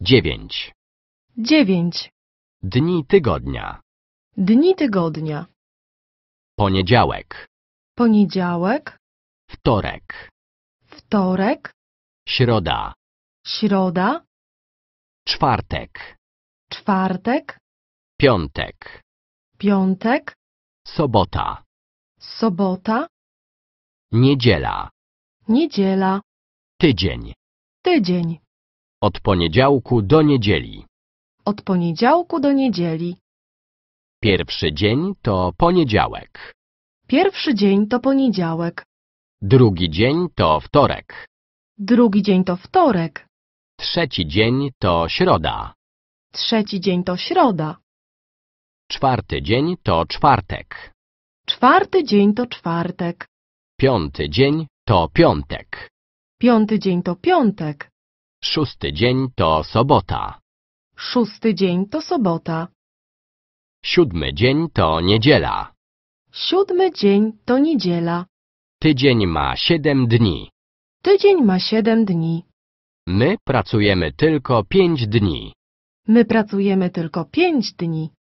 Dziewięć. Dziewięć. Dni tygodnia. Dni tygodnia. Poniedziałek. Poniedziałek. Wtorek. Wtorek. Środa. Środa. Czwartek. Czwartek. Piątek. Piątek. Sobota. Sobota. Niedziela. Niedziela. Tydzień. Tydzień. Od poniedziałku do niedzieli. Od poniedziałku do niedzieli. Pierwszy dzień to poniedziałek. Pierwszy dzień to poniedziałek. Drugi dzień to wtorek. Drugi dzień to wtorek. Trzeci dzień to środa. Trzeci dzień to środa. Czwarty dzień to czwartek. Czwarty dzień to czwartek. Piąty dzień to piątek. Piąty dzień to piątek. Szósty dzień to sobota. Szósty dzień to sobota. Siódmy dzień to niedziela. Siódmy dzień to niedziela. Tydzień ma siedem dni. Tydzień ma siedem dni. My pracujemy tylko pięć dni. My pracujemy tylko pięć dni.